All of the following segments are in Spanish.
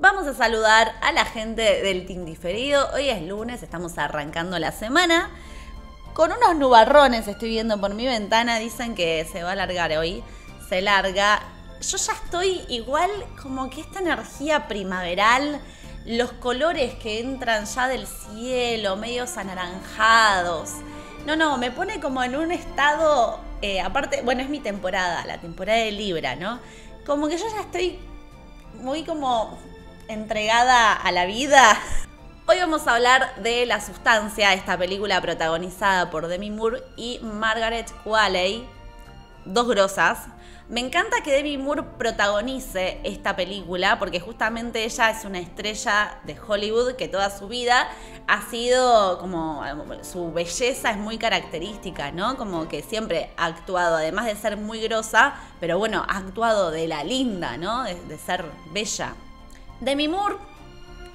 Vamos a saludar a la gente del Team Diferido. Hoy es lunes, estamos arrancando la semana. Con unos nubarrones estoy viendo por mi ventana, dicen que se va a alargar hoy. Se larga. Yo ya estoy igual como que esta energía primaveral, los colores que entran ya del cielo, medios anaranjados. No, no, me pone como en un estado, eh, aparte, bueno, es mi temporada, la temporada de Libra, ¿no? Como que yo ya estoy muy como entregada a la vida. Hoy vamos a hablar de La Sustancia, esta película protagonizada por Demi Moore y Margaret Qualley, dos grosas. Me encanta que Demi Moore protagonice esta película porque justamente ella es una estrella de Hollywood que toda su vida ha sido como su belleza es muy característica, ¿no? Como que siempre ha actuado, además de ser muy grosa, pero bueno, ha actuado de la linda, ¿no? De, de ser bella. Demi Moore,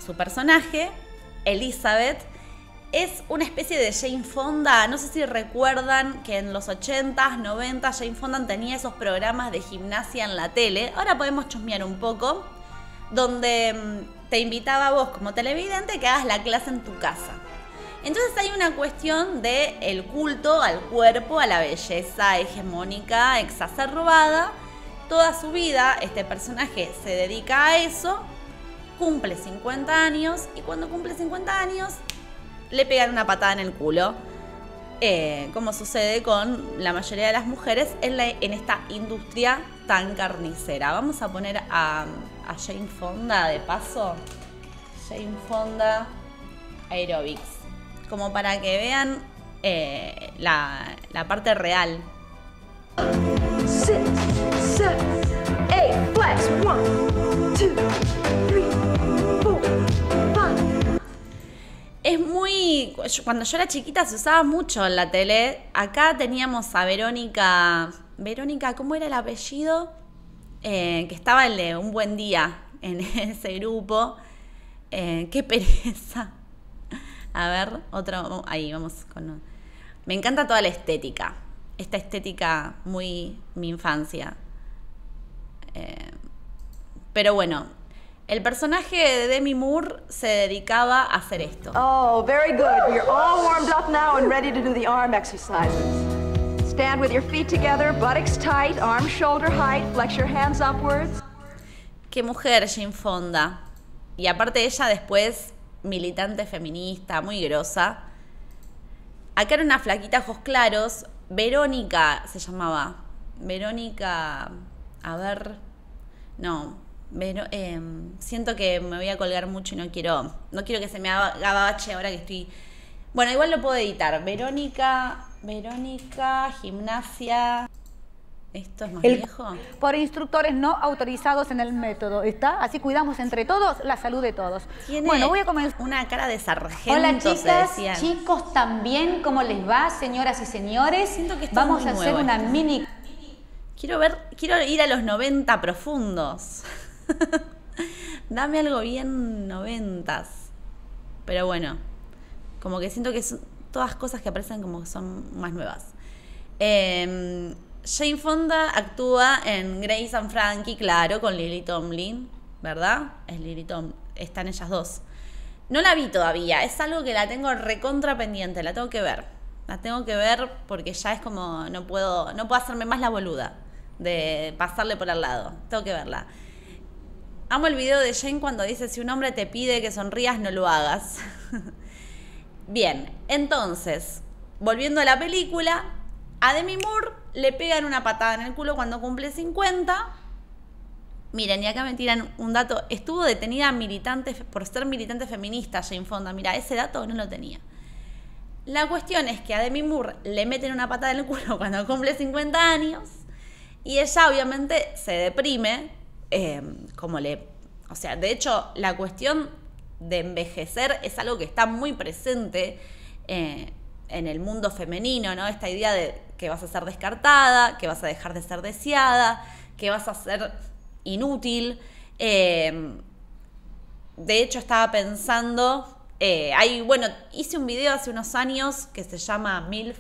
su personaje, Elizabeth, es una especie de Jane Fonda. No sé si recuerdan que en los 80s, 90 Jane Fonda tenía esos programas de gimnasia en la tele. Ahora podemos chusmear un poco. Donde mm, te invitaba a vos como televidente que hagas la clase en tu casa. Entonces hay una cuestión de el culto al cuerpo, a la belleza hegemónica, exacerbada. Toda su vida este personaje se dedica a eso cumple 50 años y cuando cumple 50 años le pegan una patada en el culo, eh, como sucede con la mayoría de las mujeres en, en esta industria tan carnicera. Vamos a poner a, Jane Fonda de paso. Jane Fonda Aerobics, como para que vean eh, la, parte real. es muy. Cuando yo era chiquita se usaba mucho en la tele. Acá teníamos a Verónica. Verónica, ¿cómo era el apellido? Eh, que estaba el de Un Buen Día en ese grupo. Eh, qué pereza. A ver, otro. Ahí, vamos con. Me encanta toda la estética. Esta estética muy mi infancia. Eh, pero bueno, el personaje de Demi Moore se dedicaba a hacer esto. Oh, very good. You're all warmed up now and ready to do the arm exercises. Stand with your feet together, buttocks tight, arms shoulder height, flex your hands upwards. Qué mujer Jane Fonda. Y aparte ella después militante feminista, muy grosa. Acá era una flaquita ojos claros, Verónica se llamaba. Verónica, a ver. No, Em, siento que me voy a colgar mucho y no quiero, no quiero que se me haga ahora que estoy. Bueno, igual lo puedo editar. Verónica, Verónica, gimnasia. ¿Esto es más viejo? Por instructores no autorizados en el método, ¿está? Así cuidamos entre todos la salud de todos. bueno, voy a comenzar. Una cara de sargento. Hola chicas, chicos también, ¿cómo les va, señoras y señores? Siento que Vamos a hacer una mini. Quiero ver, quiero ir a los 90 profundos. Dame algo bien noventas. Pero bueno, como que siento que son todas cosas que aparecen como que son más nuevas. Em, Jane Fonda actúa en Grace and Frankie, claro, con Lily Tomlin, ¿verdad? Es Lily Tomlin, están ellas dos. No la vi todavía, es algo que la tengo recontra pendiente, la tengo que ver. La tengo que ver porque ya es como no puedo no puedo hacerme más la boluda de pasarle por al lado. Tengo que verla. Amo el video de Jane cuando dice, si un hombre te pide que sonrías, no lo hagas. Bien, entonces, volviendo a la película, a Demi Moore le pegan una patada en el culo cuando cumple 50. Miren, y acá me tiran un dato. Estuvo detenida militante, por ser militante feminista Jane Fonda. Mira, ese dato no lo tenía. La cuestión es que a Demi Moore le meten una patada en el culo cuando cumple 50 años. Y ella obviamente se deprime Em, como le... O sea, de hecho, la cuestión de envejecer es algo que está muy presente eh, en el mundo femenino, ¿no? Esta idea de que vas a ser descartada, que vas a dejar de ser deseada, que vas a ser inútil. Em, de hecho, estaba pensando. Eh, bueno, hice un video hace unos años que se llama MILF,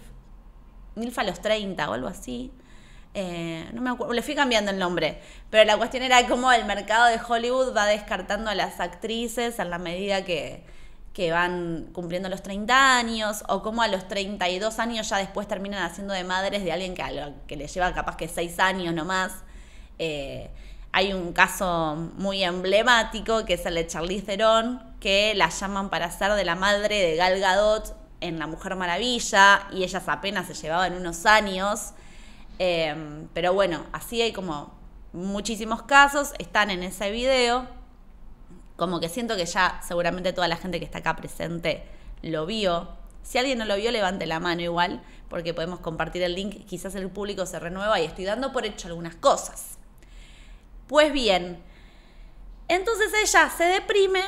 MILF a los 30 o algo así. Eh, no me acuerdo, le fui cambiando el nombre, pero la cuestión era cómo el mercado de Hollywood va descartando a las actrices en la medida que, van cumpliendo los 30 años, o cómo a los 32 años ya después terminan haciendo de madres de alguien que, que le lleva capaz que 6 años nomás. Eh, hay un caso muy emblemático que es el de Charlize Theron, que la llaman para ser de la madre de Gal Gadot en La Mujer Maravilla, y ellas apenas se llevaban unos años. Em, pero bueno, así hay como muchísimos casos, están en ese video. Como que siento que ya seguramente toda la gente que está acá presente lo vio. Si alguien no lo vio, levante la mano igual, porque podemos compartir el link. Quizás el público se renueva y estoy dando por hecho algunas cosas. Pues bien, entonces ella se deprime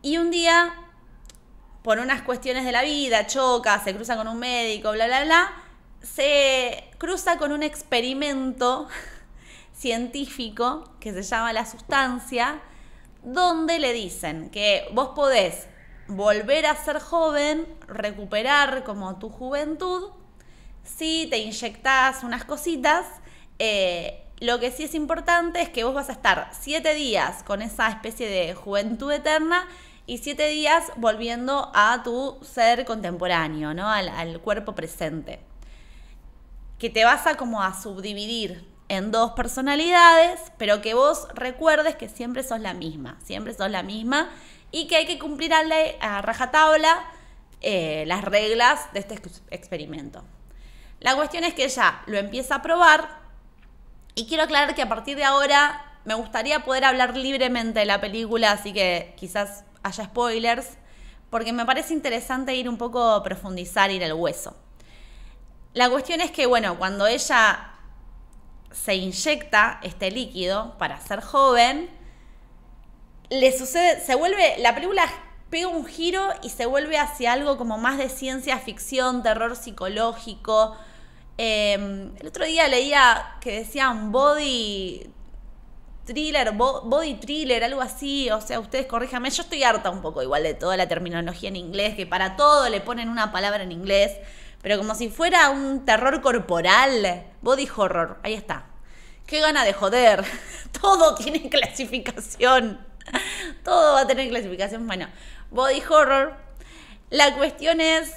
y un día, por unas cuestiones de la vida, choca, se cruza con un médico, bla, bla, bla, se cruza con un experimento científico que se llama la sustancia, donde le dicen que vos podés volver a ser joven, recuperar como tu juventud, si te inyectás unas cositas. Eh, lo que sí es importante es que vos vas a estar siete días con esa especie de juventud eterna y siete días volviendo a tu ser contemporáneo, ¿no? al cuerpo presente que te vas a como a subdividir en dos personalidades, pero que vos recuerdes que siempre sos la misma, siempre sos la misma y que hay que cumplir a, rajatabla eh, las reglas de este experimento. La cuestión es que ella lo empieza a probar y quiero aclarar que a partir de ahora me gustaría poder hablar libremente de la película, así que quizás haya spoilers, porque me parece interesante ir un poco a profundizar, ir al hueso. La cuestión es que, bueno, cuando ella se inyecta este líquido para ser joven, le sucede, se vuelve, la película pega un giro y se vuelve hacia algo como más de ciencia ficción, terror psicológico. Em, el otro día leía que decían body thriller, body thriller, algo así. O sea, ustedes corríjanme. Yo estoy harta un poco igual de toda la terminología en inglés, que para todo le ponen una palabra en inglés. Pero como si fuera un terror corporal. Body horror, ahí está. Qué gana de joder. Todo tiene clasificación. Todo va a tener clasificación. Bueno, body horror. La cuestión es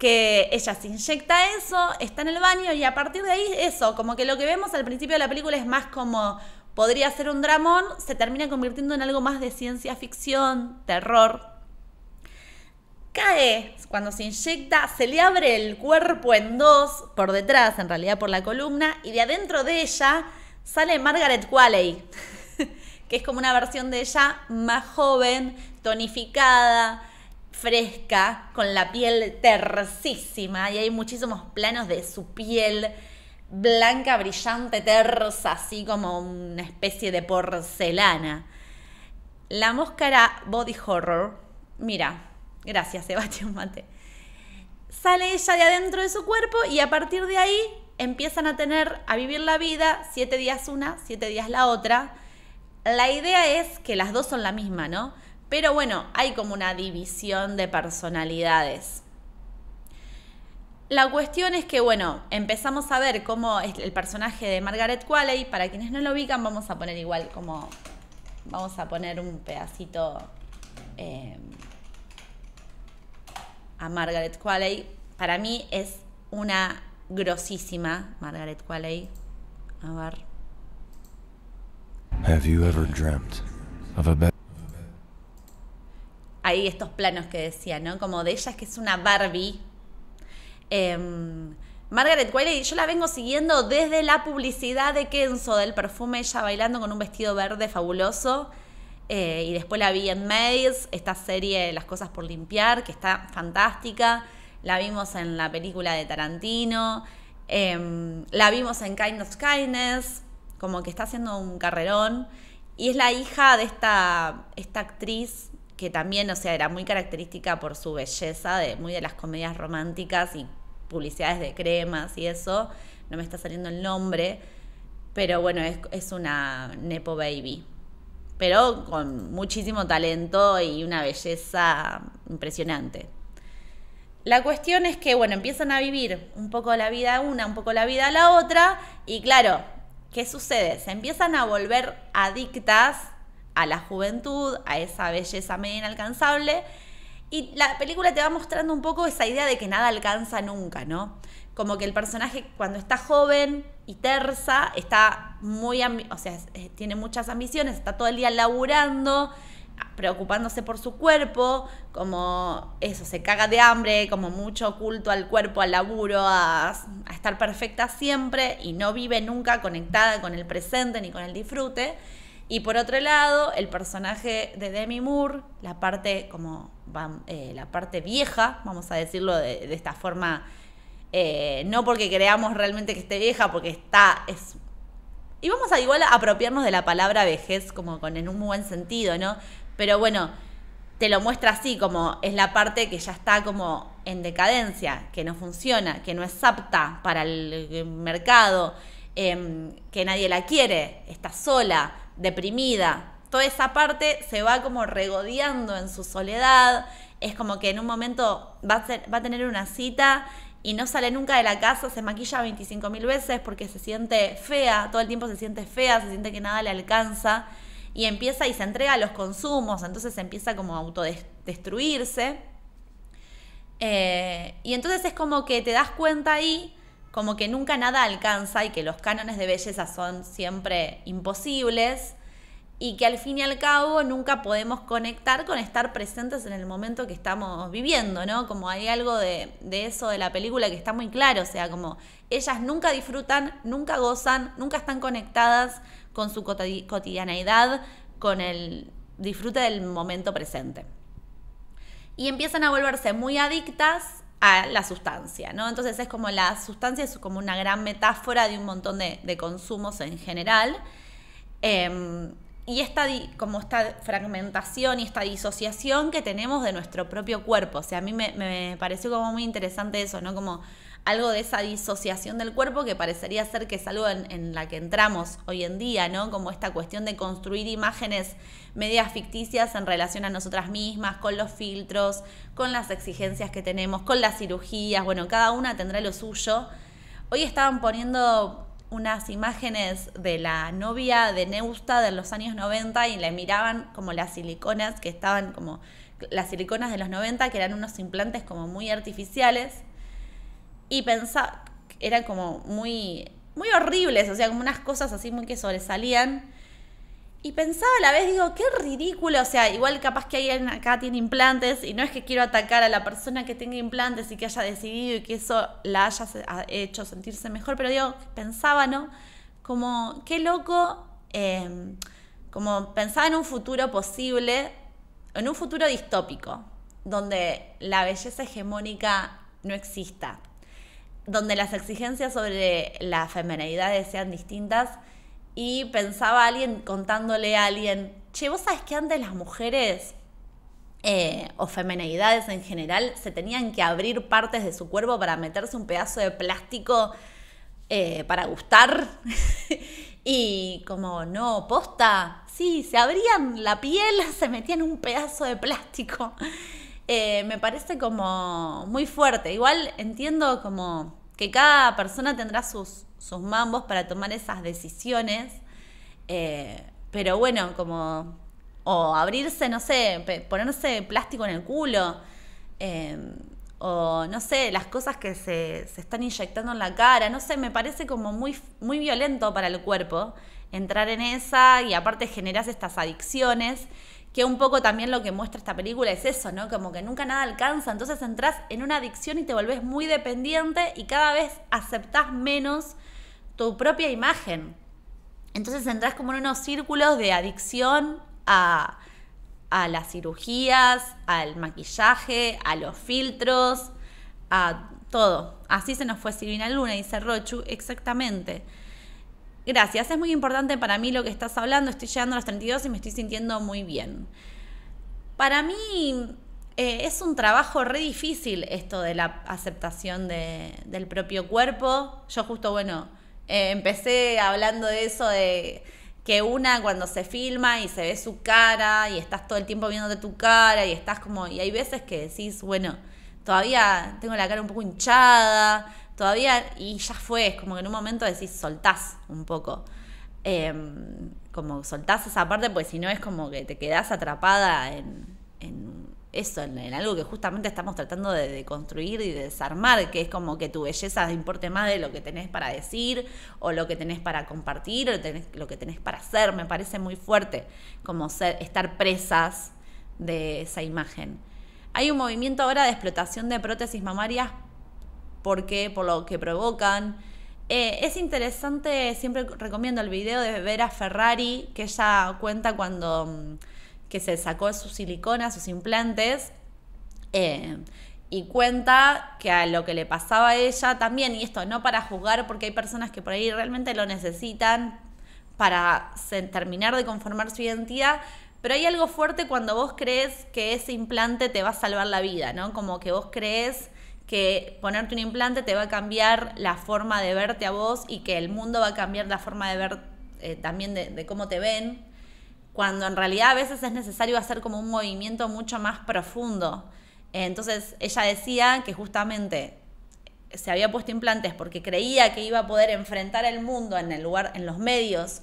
que ella se inyecta eso, está en el baño y a partir de ahí eso, como que lo que vemos al principio de la película es más como podría ser un dramón, se termina convirtiendo en algo más de ciencia ficción, terror, cae, cuando se inyecta, se le abre el cuerpo en dos, por detrás, en realidad por la columna, y de adentro de ella sale Margaret Qualley, que es como una versión de ella más joven, tonificada, fresca, con la piel tersísima, y hay muchísimos planos de su piel blanca, brillante, tersa, así como una especie de porcelana. La máscara body horror, mira, Gracias, Sebastián Mate. Sale ella de adentro de su cuerpo y a partir de ahí empiezan a tener, a vivir la vida, siete días una, siete días la otra. La idea es que las dos son la misma, ¿no? Pero bueno, hay como una división de personalidades. La cuestión es que, bueno, empezamos a ver cómo es el personaje de Margaret Qualley, para quienes no lo ubican, vamos a poner igual como, vamos a poner un pedacito eh, a Margaret Qualley. Para mí es una grosísima Margaret Qualley. A ver. Have you ever dreamt of a Hay estos planos que decía, ¿no? Como de ella es que es una Barbie. Em, Margaret Qualley, yo la vengo siguiendo desde la publicidad de Kenzo del perfume, ella bailando con un vestido verde fabuloso. Eh, y después la vi en Maids, esta serie Las cosas por limpiar, que está fantástica. La vimos en la película de Tarantino. Em, la vimos en Kind of Kindness, como que está haciendo un carrerón. Y es la hija de esta, esta actriz que también, o sea, era muy característica por su belleza, de, muy de las comedias románticas y publicidades de cremas y eso. No me está saliendo el nombre, pero bueno, es una Nepo Baby pero con muchísimo talento y una belleza impresionante. La cuestión es que, bueno, empiezan a vivir un poco la vida una, un poco la vida la otra, y claro, ¿qué sucede? Se empiezan a volver adictas a la juventud, a esa belleza medio inalcanzable, y la película te va mostrando un poco esa idea de que nada alcanza nunca, ¿no? como que el personaje cuando está joven y tersa, está muy, o sea, eh, tiene muchas ambiciones, está todo el día laburando, preocupándose por su cuerpo, como eso, se caga de hambre, como mucho oculto al cuerpo, al laburo, a, estar perfecta siempre y no vive nunca conectada con el presente ni con el disfrute. Y por otro lado, el personaje de Demi Moore, la parte como eh, la parte vieja, vamos a decirlo de esta forma eh, no porque creamos realmente que esté vieja, porque está. Es... Y vamos a igual a apropiarnos de la palabra vejez, como con en un buen sentido, ¿no? Pero bueno, te lo muestra así, como es la parte que ya está como en decadencia, que no funciona, que no es apta para el eh, mercado, em, que nadie la quiere, está sola, deprimida. Toda esa parte se va como regodeando en su soledad. Es como que en un momento va a, ser, va a tener una cita y no sale nunca de la casa, se maquilla 25.000 veces porque se siente fea, todo el tiempo se siente fea, se siente que nada le alcanza y empieza y se entrega a los consumos, entonces empieza como a autodestruirse. Eh, y entonces es como que te das cuenta ahí, como que nunca nada alcanza y que los cánones de belleza son siempre imposibles y que al fin y al cabo nunca podemos conectar con estar presentes en el momento que estamos viviendo, ¿no? Como hay algo de, eso de la película que está muy claro, o sea, como ellas nunca disfrutan, nunca gozan, nunca están conectadas con su cotidianeidad, con el disfrute del momento presente. Y empiezan a volverse muy adictas a la sustancia, ¿no? Entonces es como la sustancia es como una gran metáfora de un montón de, consumos en general. Em, y esta como esta fragmentación y esta disociación que tenemos de nuestro propio cuerpo. O sea, a mí me, pareció como muy interesante eso, ¿no? Como algo de esa disociación del cuerpo que parecería ser que es algo en la que entramos hoy en día, ¿no? Como esta cuestión de construir imágenes medias ficticias en relación a nosotras mismas, con los filtros, con las exigencias que tenemos, con las cirugías, bueno, cada una tendrá lo suyo. Hoy estaban poniendo unas imágenes de la novia de Neusta de los años 90 y le miraban como las siliconas que estaban como las siliconas de los 90 que eran unos implantes como muy artificiales y pensaba eran como muy muy horribles, o sea, como unas cosas así muy que sobresalían y pensaba a la vez, digo, qué ridículo, o sea, igual capaz que alguien acá tiene implantes y no es que quiero atacar a la persona que tenga implantes y que haya decidido y que eso la haya hecho sentirse mejor, pero digo, pensaba, ¿no? Como, qué loco, em, como pensaba en un futuro posible, en un futuro distópico, donde la belleza hegemónica no exista, donde las exigencias sobre las feminidad sean distintas y pensaba alguien contándole a alguien, che, vos sabés que antes las mujeres eh, o femenidades en general se tenían que abrir partes de su cuerpo para meterse un pedazo de plástico eh, para gustar. y como, no, posta, sí, se abrían la piel, se metían un pedazo de plástico. Eh, me parece como muy fuerte. Igual entiendo como que cada persona tendrá sus, mambos para tomar esas decisiones. Eh, pero bueno, como. O abrirse, no sé, ponerse plástico en el culo. Eh, o no sé, las cosas que se, están inyectando en la cara, no sé, me parece como muy, muy violento para el cuerpo entrar en esa y aparte generas estas adicciones que un poco también lo que muestra esta película es eso, ¿no? Como que nunca nada alcanza, entonces entras en una adicción y te volvés muy dependiente y cada vez aceptás menos tu propia imagen. Entonces entras como en unos círculos de adicción a, a las cirugías, al maquillaje, a los filtros, a todo. Así se nos fue Silvina Luna, dice Rochu, exactamente. Gracias, es muy importante para mí lo que estás hablando, estoy llegando a los 32 y me estoy sintiendo muy bien. Para mí eh, es un trabajo re difícil esto de la aceptación del propio cuerpo. Yo justo, bueno, eh, empecé hablando de eso, de que una cuando se filma y se ve su cara y estás todo el tiempo viéndote tu cara y estás como, y hay veces que decís, bueno, todavía tengo la cara un poco hinchada, todavía, y ya fue, es como que en un momento decís, soltás un poco. Em, como soltás esa parte, pues si no es como que te quedás atrapada en, eso, en, algo que justamente estamos tratando de, de, construir y de desarmar, que es como que tu belleza importe más de lo que tenés para decir, o lo que tenés para compartir, o lo que tenés para hacer. Me parece muy fuerte como ser, estar presas de esa imagen. Hay un movimiento ahora de explotación de prótesis mamarias por qué, por lo que provocan. Eh, es interesante, siempre recomiendo el video de Vera Ferrari, que ella cuenta cuando mm, se sacó su silicona, sus implantes, eh, y cuenta que a lo que le pasaba a ella también, y esto no para juzgar, porque hay personas que por ahí realmente lo necesitan para terminar de conformar su identidad, pero hay algo fuerte cuando vos crees que ese implante te va a salvar la vida, ¿no? Como que vos crees que ponerte un implante te va a cambiar la forma de verte a vos y que el mundo va a cambiar la forma de ver eh, también de, cómo te ven, cuando en realidad a veces es necesario hacer como un movimiento mucho más profundo. Eh, entonces ella decía que justamente se había puesto implantes porque creía que iba a poder enfrentar el mundo en el lugar, en los medios,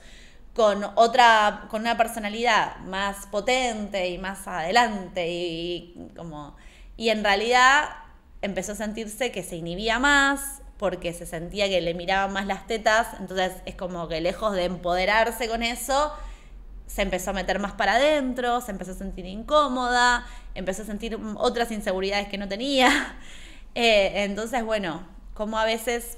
con otra, con una personalidad más potente y más adelante como y en realidad empezó a sentirse que se inhibía más porque se sentía que le miraban más las tetas, entonces es como que lejos de empoderarse con eso, se empezó a meter más para adentro, se empezó a sentir incómoda, empezó a sentir otras inseguridades que no tenía. Eh, entonces, bueno, como a veces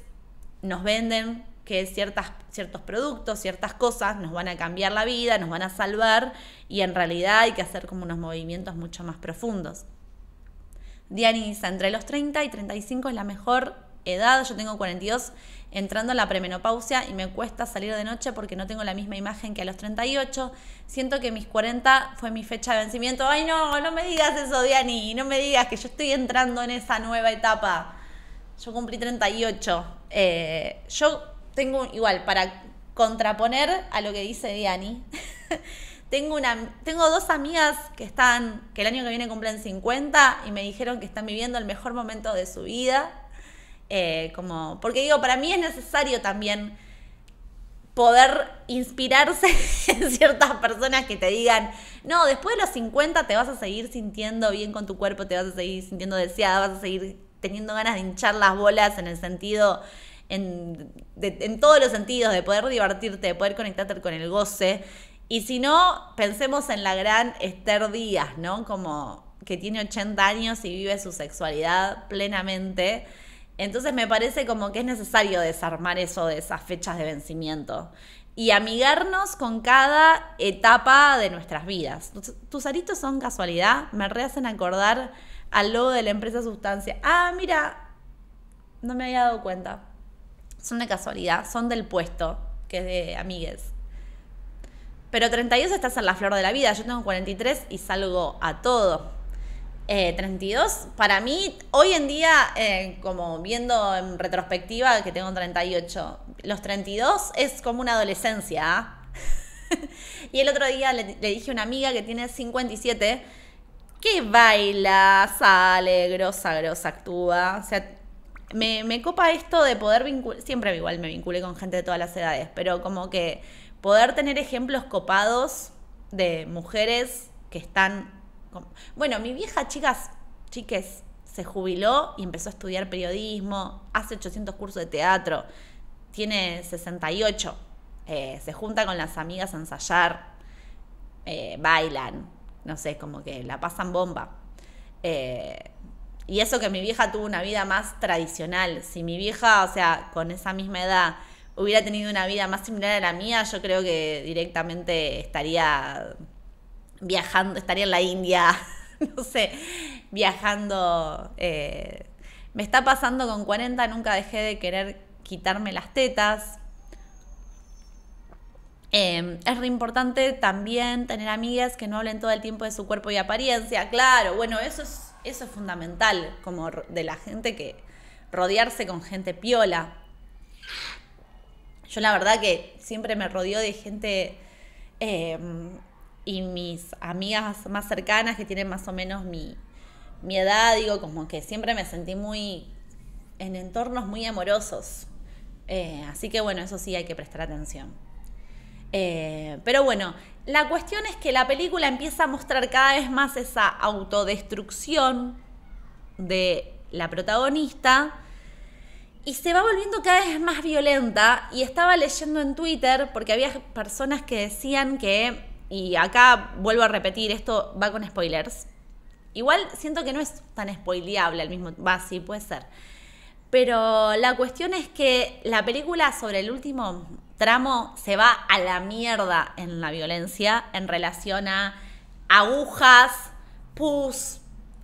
nos venden que ciertas, ciertos productos, ciertas cosas nos van a cambiar la vida, nos van a salvar y en realidad hay que hacer como unos movimientos mucho más profundos. Diani dice, entre los 30 y 35 es la mejor edad, yo tengo 42 entrando en la premenopausia y me cuesta salir de noche porque no tengo la misma imagen que a los 38. Siento que mis 40 fue mi fecha de vencimiento. Ay, no, no me digas eso, Diani, no me digas que yo estoy entrando en esa nueva etapa. Yo cumplí 38. Eh, yo tengo igual, para contraponer a lo que dice Diani, Tengo, una, tengo dos amigas que están, que el año que viene cumplen 50 y me dijeron que están viviendo el mejor momento de su vida. Eh, como, porque digo, para mí es necesario también poder inspirarse en ciertas personas que te digan, no, después de los 50 te vas a seguir sintiendo bien con tu cuerpo, te vas a seguir sintiendo deseada, vas a seguir teniendo ganas de hinchar las bolas en el sentido, en, en todos los sentidos, de poder divertirte, de poder conectarte con el goce. Y si no, pensemos en la gran Esther Díaz, ¿no? Como que tiene 80 años y vive su sexualidad plenamente. Entonces me parece como que es necesario desarmar eso de esas fechas de vencimiento y amigarnos con cada etapa de nuestras vidas. Tus aritos son casualidad, me rehacen acordar al logo de la empresa Sustancia. Ah, mira, no me había dado cuenta. Son de casualidad, son del puesto, que es de amigues. Pero 32 estás en la flor de la vida. Yo tengo 43 y salgo a todo. 32, eh, para mí, hoy en día, eh, como viendo en retrospectiva que tengo 38, los 32 es como una adolescencia. ¿ah? y el otro día le, dije a una amiga que tiene 57 que baila, sale, grosa, grosa, actúa. O sea, me, me copa esto de poder vincular. Siempre igual me vinculé con gente de todas las edades, pero como que poder tener ejemplos copados de mujeres que están... Bueno, mi vieja, chicas, chiques, se jubiló y empezó a estudiar periodismo, hace 800 cursos de teatro, tiene 68, eh, se junta con las amigas a ensayar, eh, bailan, no sé, como que la pasan bomba. Eh, y eso que mi vieja tuvo una vida más tradicional, si mi vieja, o sea, con esa misma edad hubiera tenido una vida más similar a la mía, yo creo que directamente estaría viajando, estaría en la India, no sé, viajando. Eh, me está pasando con 40, nunca dejé de querer quitarme las tetas. Em, es re importante también tener amigas que no hablen todo el tiempo de su cuerpo y apariencia. Claro, bueno, eso es, eso es fundamental, como de la gente que rodearse con gente piola. Yo la verdad que siempre me rodeo de gente em, y mis amigas más cercanas que tienen más o menos mi, mi edad, digo, como que siempre me sentí muy en entornos muy amorosos. Eh, así que bueno, eso sí hay que prestar atención. Eh, pero bueno, la cuestión es que la película empieza a mostrar cada vez más esa autodestrucción de la protagonista y se va volviendo cada vez más violenta y estaba leyendo en Twitter porque había personas que decían que, y acá vuelvo a repetir, esto va con spoilers. Igual siento que no es tan spoileable al mismo, va, sí, puede ser. Pero la cuestión es que la película sobre el último tramo se va a la mierda en la violencia en relación a agujas, pus,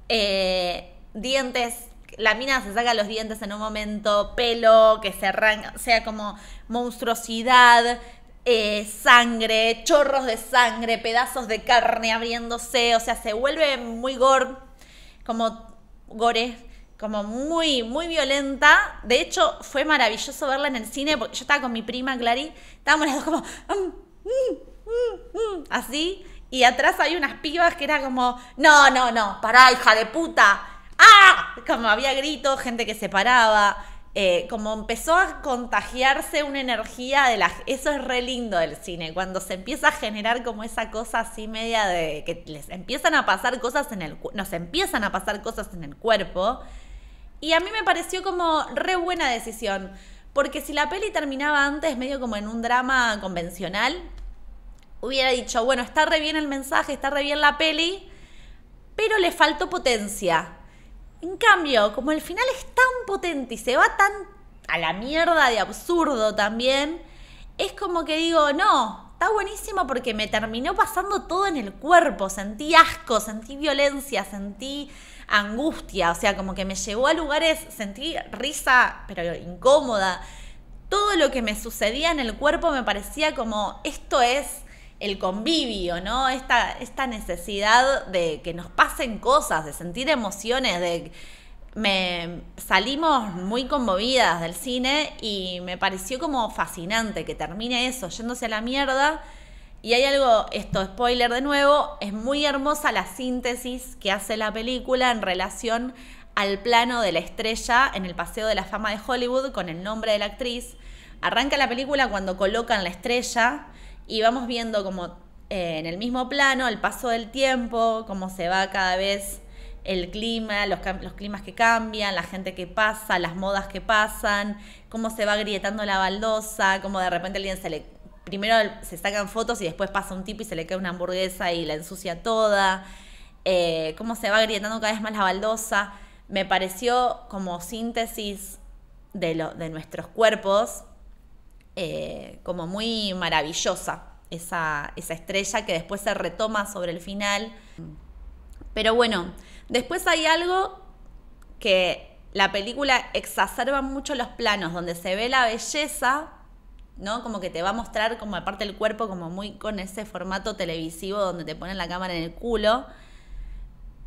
eh, dientes la mina se saca los dientes en un momento, pelo que se arranca, o sea, como monstruosidad, eh, sangre, chorros de sangre, pedazos de carne abriéndose, o sea, se vuelve muy gore, como gore, como muy, muy violenta. De hecho, fue maravilloso verla en el cine, porque yo estaba con mi prima Clary, estábamos las dos como, mm, mm, mm, así. Y atrás había unas pibas que era como, no, no, no, para hija de puta, ¡ah! Como había gritos, gente que se paraba. Eh, como empezó a contagiarse una energía de la... Eso es re lindo del cine, cuando se empieza a generar como esa cosa así media de que les empiezan a pasar cosas en el... Nos empiezan a pasar cosas en el cuerpo. Y a mí me pareció como re buena decisión, porque si la peli terminaba antes medio como en un drama convencional, hubiera dicho, bueno, está re bien el mensaje, está re bien la peli, pero le faltó potencia en cambio, como el final es tan potente y se va tan a la mierda de absurdo también, es como que digo, no, está buenísimo porque me terminó pasando todo en el cuerpo, sentí asco, sentí violencia, sentí angustia, o sea, como que me llevó a lugares, sentí risa, pero incómoda. Todo lo que me sucedía en el cuerpo me parecía como, esto es el convivio, ¿no? Esta, esta necesidad de que nos pasen cosas, de sentir emociones, de me salimos muy conmovidas del cine y me pareció como fascinante que termine eso, yéndose a la mierda. Y hay algo, esto spoiler de nuevo, es muy hermosa la síntesis que hace la película en relación al plano de la estrella en el Paseo de la Fama de Hollywood con el nombre de la actriz. Arranca la película cuando colocan la estrella y vamos viendo como eh, en el mismo plano el paso del tiempo, cómo se va cada vez el clima, los, climas que cambian, la gente que pasa, las modas que pasan, cómo se va grietando la baldosa, cómo de repente alguien se le... Primero se sacan fotos y después pasa un tipo y se le cae una hamburguesa y la ensucia toda, eh, cómo se va grietando cada vez más la baldosa. Me pareció como síntesis de, lo, de nuestros cuerpos eh, como muy maravillosa esa, esa estrella que después se retoma sobre el final. Pero bueno, después hay algo que la película exacerba mucho los planos, donde se ve la belleza, ¿no? Como que te va a mostrar como aparte el cuerpo, como muy con ese formato televisivo donde te ponen la cámara en el culo.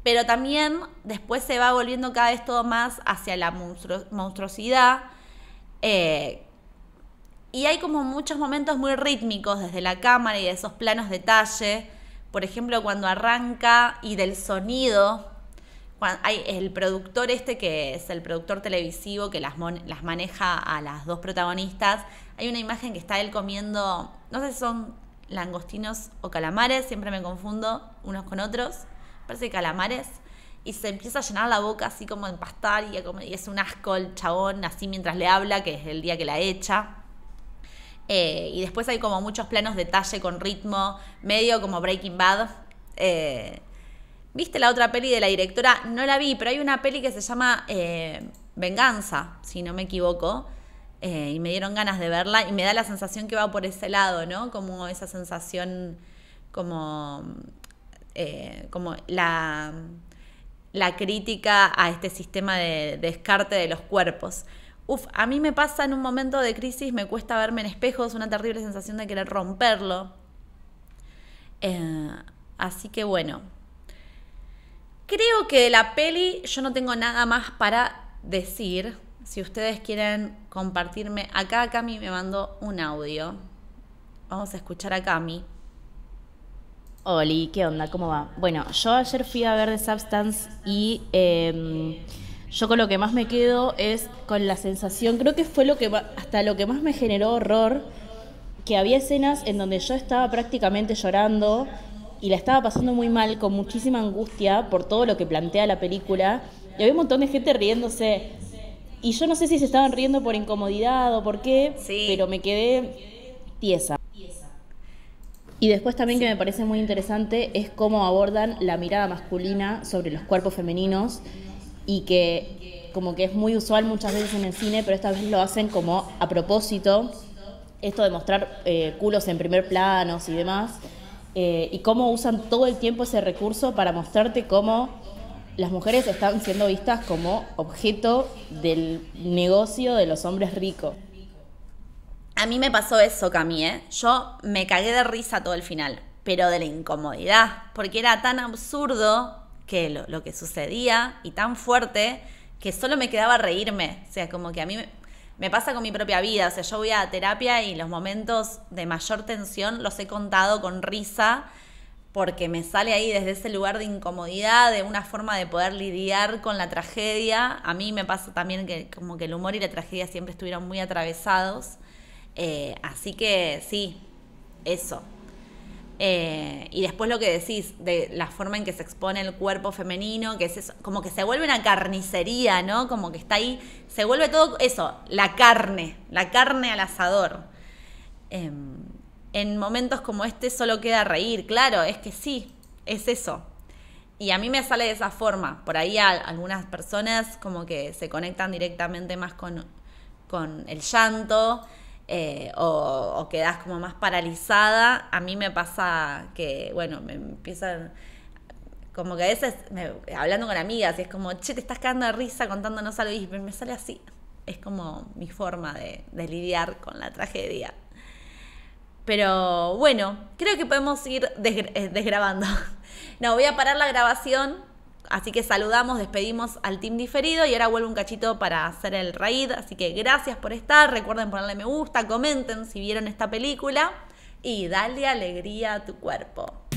Pero también después se va volviendo cada vez todo más hacia la monstruosidad, eh, y hay como muchos momentos muy rítmicos desde la cámara y de esos planos detalle. Por ejemplo, cuando arranca y del sonido. Hay el productor este que es el productor televisivo que las, las maneja a las dos protagonistas. Hay una imagen que está él comiendo, no sé si son langostinos o calamares, siempre me confundo unos con otros. Parece calamares y se empieza a llenar la boca así como en empastar y, y, es un asco el chabón así mientras le habla, que es el día que la echa. Eh, y después hay como muchos planos detalle con ritmo, medio como Breaking Bad. Eh, ¿Viste la otra peli de la directora? No la vi, pero hay una peli que se llama eh, Venganza, si no me equivoco. y me dieron ganas de verla y me da la sensación que va por ese lado, ¿no? Como esa sensación, como, como la, crítica a este sistema de descarte de los cuerpos. Uf, a mí me pasa en un momento de crisis, me cuesta verme en espejos, una terrible sensación de querer romperlo. Eh, así que bueno, creo que de la peli yo no tengo nada más para decir. Si ustedes quieren compartirme, acá Cami me mandó un audio. Vamos a escuchar a Cami. Oli, ¿qué onda? ¿Cómo va? Bueno, yo ayer fui a ver The Substance y... Em, yo con lo que más me quedo es con la sensación, creo que fue lo que hasta lo que más me generó horror, que había escenas en donde yo estaba prácticamente llorando y la estaba pasando muy mal, con muchísima angustia por todo lo que plantea la película, y había un montón de gente riéndose. Y yo no sé si se estaban riendo por incomodidad o por qué, pero me quedé tiesa. Y después también que me parece muy interesante es cómo abordan la mirada masculina sobre los cuerpos femeninos y que como que es muy usual muchas veces en el cine, pero esta vez lo hacen como a propósito, esto de mostrar eh, culos en primer plano y demás, eh, y cómo usan todo el tiempo ese recurso para mostrarte cómo las mujeres están siendo vistas como objeto del negocio de los hombres ricos. A mí me pasó eso, Camille. ¿eh? Yo me cagué de risa todo el final, pero de la incomodidad, porque era tan absurdo que lo, que sucedía y tan fuerte que solo me quedaba reírme. O sea, como que a mí me, pasa con mi propia vida. O sea, yo voy a terapia y los momentos de mayor tensión los he contado con risa porque me sale ahí desde ese lugar de incomodidad, de una forma de poder lidiar con la tragedia. A mí me pasa también que como que el humor y la tragedia siempre estuvieron muy atravesados. Eh, así que sí, eso. Eh, y después lo que decís de la forma en que se expone el cuerpo femenino, que es como que se vuelve una carnicería, ¿no? Como que está ahí, se vuelve todo eso, la carne, la carne al asador. Em, en momentos como este solo queda reír, claro, es que sí, es eso. Y a mí me sale de esa forma. Por ahí algunas personas como que se conectan directamente más con el llanto. Eh, o, o quedas como más paralizada. A mí me pasa que, bueno, me empiezan como que a veces, hablando con amigas, y es como, che, te estás quedando de risa contándonos algo y me sale así. Es como mi forma de, lidiar con la tragedia. Pero bueno, creo que podemos ir eh, desgrabando. No, voy a parar la grabación Así que saludamos, despedimos al team diferido y ahora vuelvo un cachito para hacer el raid. Así que gracias por estar. Recuerden ponerle me gusta, comenten si vieron esta película y dale alegría a tu cuerpo.